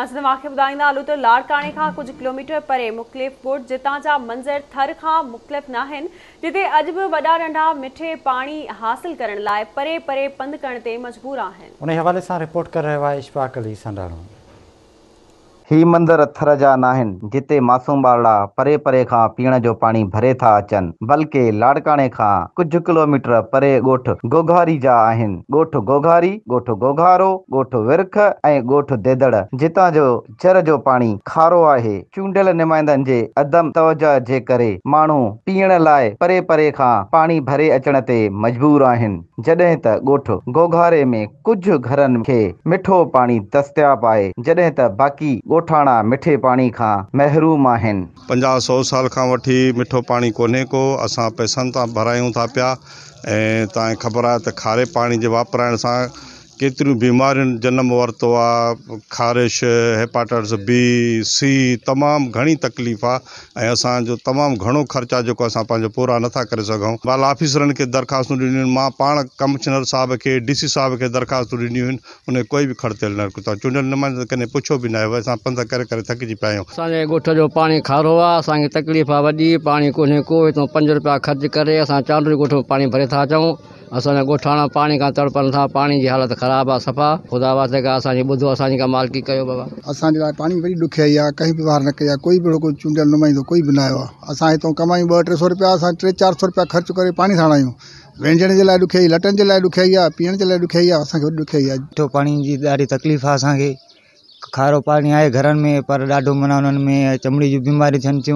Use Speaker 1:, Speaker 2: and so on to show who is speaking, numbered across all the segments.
Speaker 1: ॿुधाईंदा हलूं त लाड़काणे खां कुझु किलोमीटर परे मुख़्तलिफ़ पुट जितां जा मंज़र थर खां मुख़्तलिफ़ु न आहिनि जिते अॼु बि वॾा नंढा मिठे पानी हासिल करण परे परे पंधु ते मजबूर आहिनि ही मंदर अथर जा नाहिनि जिते मासूम ॿारड़ा परे परे खां पीण जो पानी भरे था अचन बल्कि लाड़काने खां कुछ किलोमीटर परे गोठ गोघारी जा आहिनि ॻोठ गोघारी गोठ गोघारो गोठ विरख ऐं ॻोठ देदड़ जितां जो चर जो पानी खारो आहे चूंडल निमाइंदन जे अदम तवजह जे करे माण्हू पीण लाइ परे परे खां पानी भरे अचण ते मजबूर आहिनि जडे त गोठ गोघारे में कुछ घरनि के मिठो पानी दस्तयाब आए जडे त बाक़ी ॻोठाणा मिठे पाणी खां महरूम आहिनि पंजाह सौ साल खां वठी
Speaker 2: मिठो पाणी कोन्हे को असां पैसनि तां भरायूं था पिया ऐं तव्हांखे ख़बर आहे त खारे पाणी जे वापराइण सां केतिरियूं बीमार जन्म वरत ख़ारिश हेपाटाइटिस बी सी तमाम घनी तकलीफ़ आसो तमाम असांजो ख़र्चा जो असां पूरा ना कर सघूं बाल ऑफिसर के दरख़्वास्तूं ॾिनियूं पा कमिश्नर साहब के साहिब खे डी सी साहिब खे दरख़्वास्तूं ॾिनियूं आहिनि कोई भी ख़र्तियल न रखूं था चूंडियल नुमाइंदे कॾहिं पुछियो बि न पंध कर थक थकिजी
Speaker 1: गोठ जो पानी खारो आकलीफ़ असांखे तकलीफ़ आहे को पंज रुपया खर्च कर असां चालू ॻोठ पानी भरे था अचूँ असा ॻोठाणा पानी का तड़पन था पानी की हालत खराब आहे सफ़ा ख़ुदा वास्ते का असांजी ॿुधो असांजी का मालिकी बाबा
Speaker 2: असांजे पानी बड़ी दुख है आहे कंहिं बि न कई कोई भी अहिड़ो चूंडियल नुमाईंदो कोई भी ना आयो इतों असां बे सौ रुपया असां टे चार सौ रुपया खर्च कर पानी साणायूं वेंझण के लिए दुखी लटन के
Speaker 1: लिए दुखी आहे पीअण जे लाइ दुखी आहे असांखे वॾी ॾुखियाई आहे मिठो पाणी तकलीफ़ आहे असा खारो पानी आहे घर में पर ढो माना हुननि में चमड़ी जो बीमारी थन थी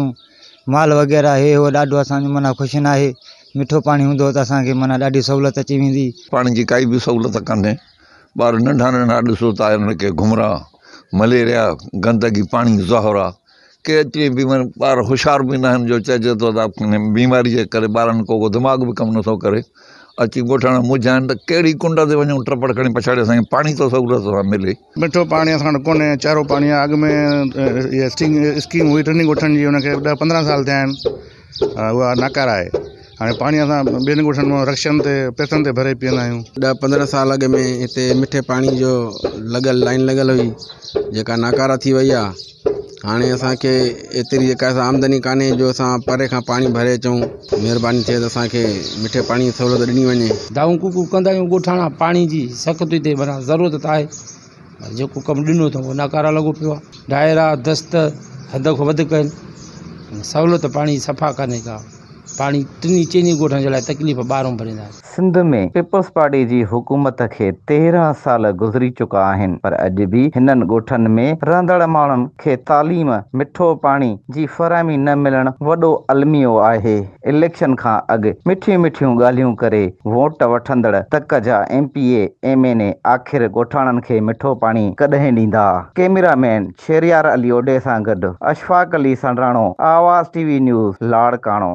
Speaker 1: माल वग़ैरह हे वो ढो असांजो माना ख़ुशि ना आहे मिठो पाणी हूंदो त असांखे माना ॾाढी अची वेंदी
Speaker 3: पाणी जी काई बि सहुलियत कान्हे ॿार नंढा नंढा ॾिसो था घुमरा मलेरिया गंदगी पाणी ज़होर आहे केतिरी ॿार होशियारु बि न आहिनि जो चइजे थो त बीमारी जे करे ॿारनि को को दिमाग़ बि कमु नथो करे अची ॻोठण मुझाइनि त कहिड़ी कुंड ते वञूं टपड़ खणी पछाड़े असांखे पाणी थो सहुलियत सां मिले
Speaker 2: मिठो पाणी असां वटि कोन्हे चारो पाणी आहे अॻु में स्कीम जी साल थिया आहिनि उहा नाकाराए हाँ पानी असां बेन गोठन में रक्षनि से पैसों से भरे पीना दह पंद्रह साल अग में हिते मिठे पानी जो लगल लाइन लगल हुई जेका नाकारा थी वही हाँ हाणे असांखे आमदनी कान्ने जो अस परे का पानी भरे अचूँ मेहरबानी थे अस मिठे पानी की सहूलत ॾिनी वञे दाऊँ कुकू कंदा आहियूं ॻोठाणा पाणी जी सख़्तु थिए माना ज़रूरत तो है जो कम दिनों तो वो नाकारा लगो पे डायरा दस्त हद को वधीक आहिनि सहूलियत पाणी सफ़ा कान्ने का पानी टिनी चइनी ॻोठनि जला तकलीफ़ ॿारहं भरिंदा
Speaker 1: सिंध में पीपल्स पार्टी जी हुकूमत के 13 साल गुज़री चुका आहिनि पर अॼु भी हनन गोठन में रंदड़ मानन के तालीम मिठो पानी जी फरामी न मिलन वडो अलमियो आहे इलेक्शन खा अग मिठी मिठियूं ॻाल्हियूं करे वोट वठंदड़ तक जा M P M N A आख़िर गोठानन के मिठो पानी कदे नींदा कैमरामैन शेरियार अली ओडे सां अशफाक अली संडराणो आवाज़ टीवी न्यूज़ लाड़काणो